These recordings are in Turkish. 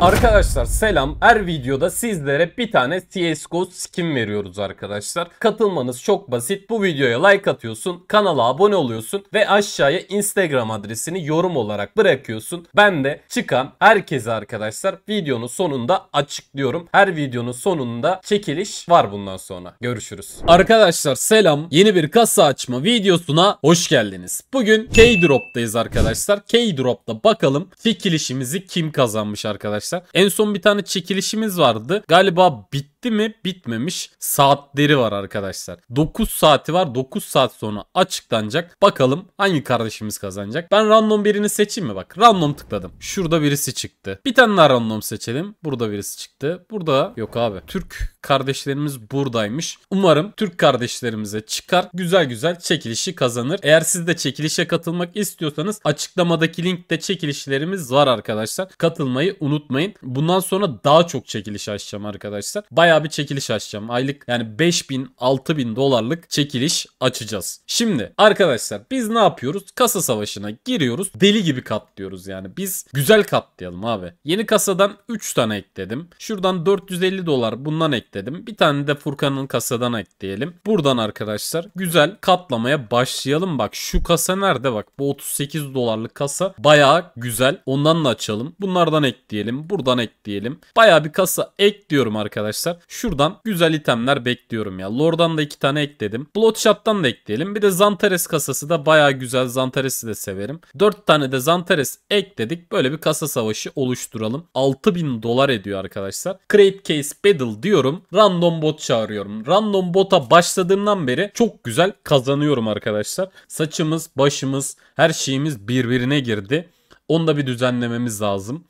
Arkadaşlar selam. Her videoda sizlere bir tane CSGO skin veriyoruz arkadaşlar. Katılmanız çok basit. Bu videoya like atıyorsun, kanala abone oluyorsun ve aşağıya Instagram adresini yorum olarak bırakıyorsun. Ben de çıkan herkese arkadaşlar videonun sonunda açıklıyorum. Her videonun sonunda çekiliş var bundan sonra. Görüşürüz. Arkadaşlar selam. Yeni bir kasa açma videosuna hoş geldiniz. Bugün K-Drop'tayız arkadaşlar. K-Drop'ta bakalım çekilişimizi kim kazanmış arkadaşlar arkadaşlar. En son bir tane çekilişimiz vardı. Galiba bit bitti mi? Bitmemiş. Saatleri var arkadaşlar. 9 saati var. 9 saat sonra açıklanacak. Bakalım hangi kardeşimiz kazanacak. Ben random birini seçeyim mi? Bak random tıkladım. Şurada birisi çıktı. Bir tane daha random seçelim. Burada birisi çıktı. Burada yok abi. Türk kardeşlerimiz buradaymış. Umarım Türk kardeşlerimize çıkar. Güzel güzel çekilişi kazanır. Eğer siz de çekilişe katılmak istiyorsanız açıklamadaki linkte çekilişlerimiz var arkadaşlar. Katılmayı unutmayın. Bundan sonra daha çok çekiliş açacağım arkadaşlar. Baya bayağı bir çekiliş açacağım. Aylık yani 5000 6000 dolarlık çekiliş açacağız. Şimdi arkadaşlar biz ne yapıyoruz? Kasa savaşına giriyoruz. Deli gibi katlıyoruz yani. Biz güzel katlayalım abi. Yeni kasadan 3 tane ekledim. Şuradan 450 dolar bundan ekledim. Bir tane de Furkan'ın kasadan ekleyelim. Buradan arkadaşlar güzel katlamaya başlayalım. Bak şu kasa nerede bak. Bu 38 dolarlık kasa bayağı güzel. Ondan da açalım. Bunlardan ekleyelim. Buradan ekleyelim. Bayağı bir kasa ekliyorum arkadaşlar. Şuradan güzel itemler bekliyorum ya. Lore'dan da iki tane ekledim. Bloodshot'tan da ekleyelim. Bir de Zantares kasası da baya güzel. Zantares'i de severim. Dört tane de Zantares ekledik. Böyle bir kasa savaşı oluşturalım. 6000 dolar ediyor arkadaşlar. Create Case Battle diyorum. Random bot çağırıyorum. Random bota başladığından beri çok güzel kazanıyorum arkadaşlar. Saçımız, başımız, her şeyimiz birbirine girdi. Onu da bir düzenlememiz lazım.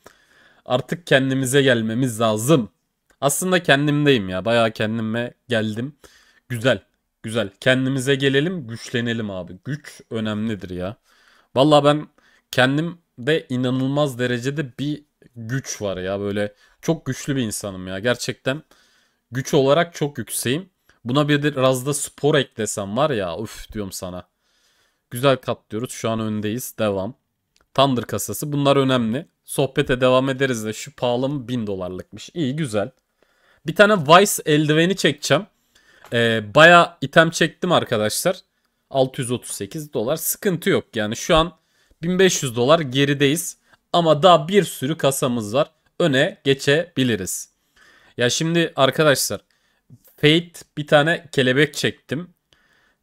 Artık kendimize gelmemiz lazım. Aslında kendimdeyim ya. Bayağı kendime geldim. Güzel. Güzel. Kendimize gelelim, güçlenelim abi. Güç önemlidir ya. Valla ben kendimde inanılmaz derecede bir güç var ya. Böyle çok güçlü bir insanım ya. Gerçekten güç olarak çok yükseğim. Buna bir de razda spor eklesem var ya. Üf diyorum sana. Güzel katlıyoruz. Şu an öndeyiz. Devam. Thunder kasası. Bunlar önemli. Sohbete devam ederiz de şu pahalı mı 1000 dolarlıkmış. İyi güzel. Bir tane Vice eldiveni çekeceğim. Ee, Baya item çektim arkadaşlar. 638 dolar sıkıntı yok yani şu an 1500 dolar gerideyiz. Ama daha bir sürü kasamız var. Öne geçebiliriz. Ya şimdi arkadaşlar Fate bir tane kelebek çektim.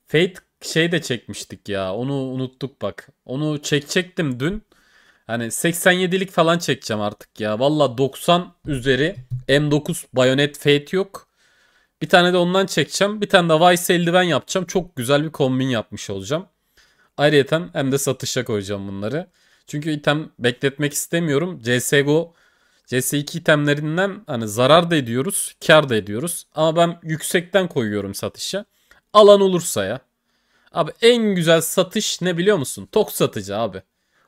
Fate şey de çekmiştik ya. Onu unuttuk bak. Onu çekecektim dün. Hani 87'lik falan çekeceğim artık ya. Valla 90 üzeri M9 Bayonet Fate yok. Bir tane de ondan çekeceğim. Bir tane de Vice eldiven yapacağım. Çok güzel bir kombin yapmış olacağım. Ayrıca hem de satışa koyacağım bunları. Çünkü item bekletmek istemiyorum. CSGO CS2 itemlerinden hani zarar da ediyoruz, kar da ediyoruz. Ama ben yüksekten koyuyorum satışa. Alan olursa ya. Abi en güzel satış ne biliyor musun? Tok satıcı abi.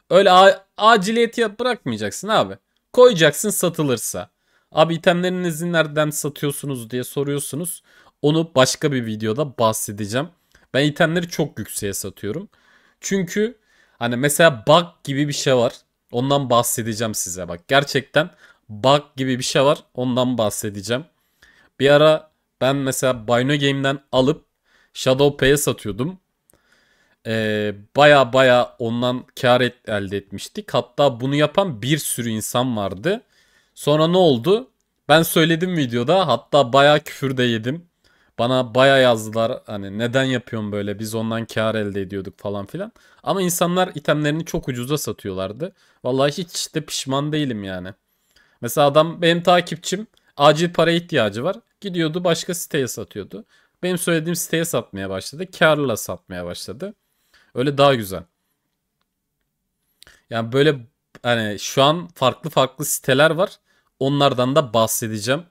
Öyle aciliyeti yap bırakmayacaksın abi. Koyacaksın satılırsa. Abi itemlerinizi nereden satıyorsunuz diye soruyorsunuz. Onu başka bir videoda bahsedeceğim. Ben itemleri çok yükseğe satıyorum. Çünkü hani mesela bug gibi bir şey var. Ondan bahsedeceğim size bak. Gerçekten bug gibi bir şey var. Ondan bahsedeceğim. Bir ara ben mesela Bino Game'den alıp Shadow Pay'e satıyordum e, baya baya ondan kar et, elde etmiştik. Hatta bunu yapan bir sürü insan vardı. Sonra ne oldu? Ben söyledim videoda hatta baya küfür de yedim. Bana baya yazdılar hani neden yapıyorum böyle biz ondan kar elde ediyorduk falan filan. Ama insanlar itemlerini çok ucuza satıyorlardı. Vallahi hiç de pişman değilim yani. Mesela adam benim takipçim acil para ihtiyacı var. Gidiyordu başka siteye satıyordu. Benim söylediğim siteye satmaya başladı. Karla satmaya başladı. Öyle daha güzel. Yani böyle hani şu an farklı farklı siteler var. Onlardan da bahsedeceğim.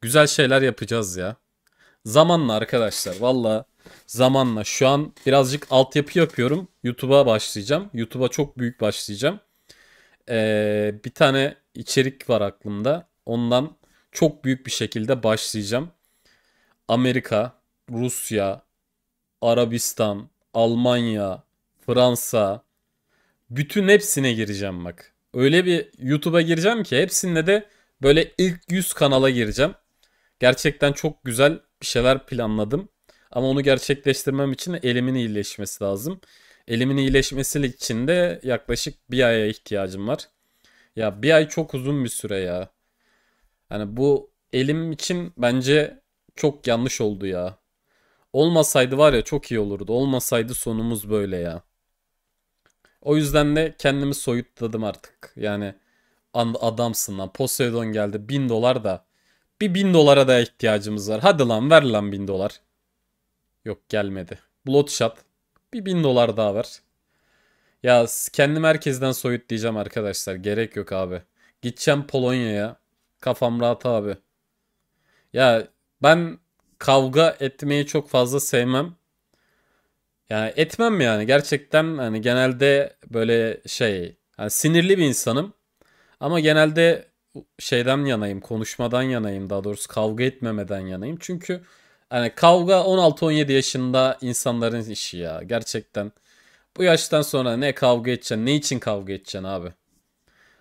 Güzel şeyler yapacağız ya. Zamanla arkadaşlar valla zamanla şu an birazcık altyapı yapıyorum. YouTube'a başlayacağım. YouTube'a çok büyük başlayacağım. Ee, bir tane içerik var aklımda. Ondan çok büyük bir şekilde başlayacağım. Amerika, Rusya, Arabistan, Almanya, Fransa bütün hepsine gireceğim bak. Öyle bir YouTube'a gireceğim ki hepsinde de böyle ilk 100 kanala gireceğim. Gerçekten çok güzel bir şeyler planladım. Ama onu gerçekleştirmem için elimin iyileşmesi lazım. Elimin iyileşmesi için de yaklaşık bir aya ihtiyacım var. Ya bir ay çok uzun bir süre ya. Hani bu elim için bence çok yanlış oldu ya. Olmasaydı var ya çok iyi olurdu. Olmasaydı sonumuz böyle ya. O yüzden de kendimi soyutladım artık. Yani adamsın lan. Poseidon geldi. Bin dolar da. Bir bin dolara da ihtiyacımız var. Hadi lan ver lan bin dolar. Yok gelmedi. Bloodshot. Bir bin dolar daha ver. Ya kendim herkesten soyutlayacağım arkadaşlar. Gerek yok abi. Gideceğim Polonya'ya. Kafam rahat abi. Ya ben kavga etmeyi çok fazla sevmem. Yani etmem yani gerçekten hani genelde böyle şey yani sinirli bir insanım. Ama genelde şeyden yanayım, konuşmadan yanayım daha doğrusu kavga etmemeden yanayım. Çünkü hani kavga 16-17 yaşında insanların işi ya gerçekten. Bu yaştan sonra ne kavga edeceksin, ne için kavga edeceksin abi?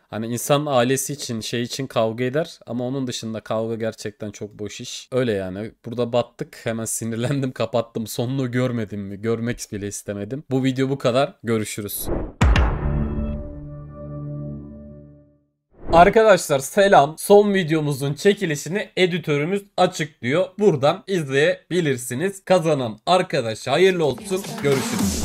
Hani insan ailesi için şey için kavga eder ama onun dışında kavga gerçekten çok boş iş. Öyle yani. Burada battık. Hemen sinirlendim kapattım. Sonunu görmedim mi? Görmek bile istemedim. Bu video bu kadar. Görüşürüz. Arkadaşlar selam. Son videomuzun çekilişini editörümüz açıklıyor. Buradan izleyebilirsiniz. Kazanan arkadaş hayırlı olsun. Görüşürüz.